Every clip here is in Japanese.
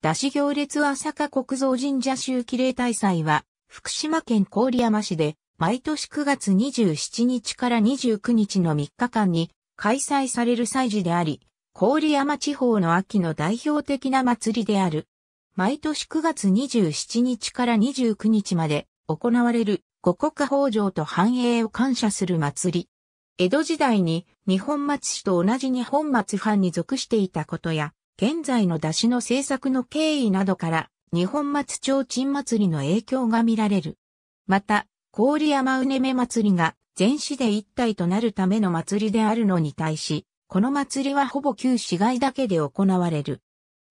出し行列朝霞国造神社周期例大祭は、福島県郡山市で、毎年9月27日から29日の3日間に開催される祭事であり、郡山地方の秋の代表的な祭りである。毎年9月27日から29日まで行われる五国豊穣と繁栄を感謝する祭り。江戸時代に日本松市と同じ日本松藩に属していたことや、現在の出汁の制作の経緯などから、日本松町鎮祭りの影響が見られる。また、郡山うねめ祭りが全市で一体となるための祭りであるのに対し、この祭りはほぼ旧市街だけで行われる。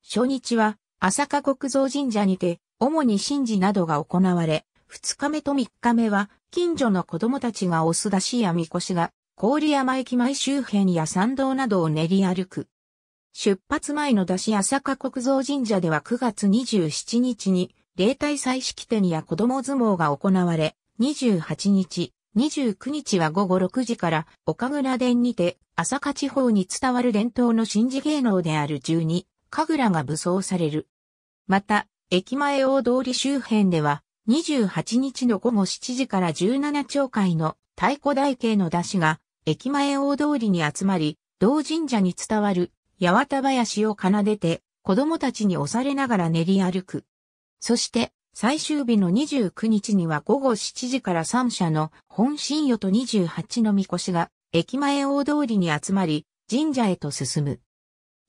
初日は、朝霞国蔵神社にて、主に神事などが行われ、二日目と三日目は、近所の子供たちがおす出しやみこしが、郡山駅前周辺や参道などを練り歩く。出発前の出し朝霞国蔵神社では9月27日に、霊体祭式典や子供相撲が行われ、28日、29日は午後6時から、岡倉殿にて、朝霞地方に伝わる伝統の神事芸能である十二、神楽が武装される。また、駅前大通り周辺では、28日の午後7時から17町会の太鼓台形の出しが、駅前大通りに集まり、同神社に伝わる八幡林を奏でて、子供たちに押されながら練り歩く。そして、最終日の29日には午後7時から3社の本信与と28の神輿が駅前大通りに集まり神社へと進む。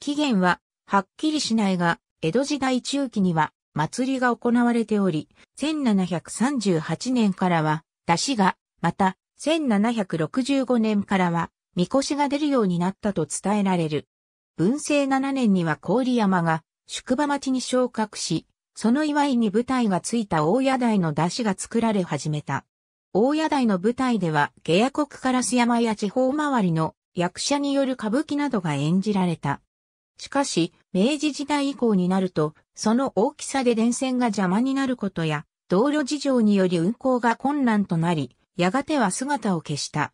期限ははっきりしないが江戸時代中期には祭りが行われており、1738年からは出汁が、また1765年からは神輿が出るようになったと伝えられる。文政7年には郡山が宿場町に昇格し、その祝いに舞台がついた大屋台の出汁が作られ始めた。大屋台の舞台では、下屋国から須山や地方周りの役者による歌舞伎などが演じられた。しかし、明治時代以降になると、その大きさで電線が邪魔になることや、道路事情により運行が困難となり、やがては姿を消した。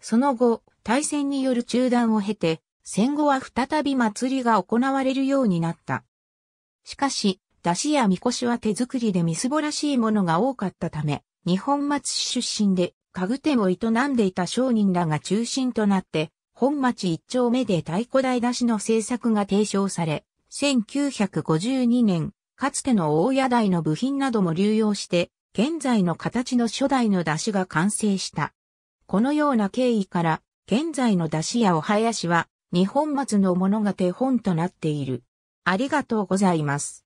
その後、大戦による中断を経て、戦後は再び祭りが行われるようになった。しかし、出汁やみこしは手作りでみすぼらしいものが多かったため、日本松市出身で、家具店を営んでいた商人らが中心となって、本町一丁目で太鼓台出汁の製作が提唱され、1952年、かつての大屋台の部品なども流用して、現在の形の初代の出汁が完成した。このような経緯から、現在の出汁やお囃子は、日本松のものが手本となっている。ありがとうございます。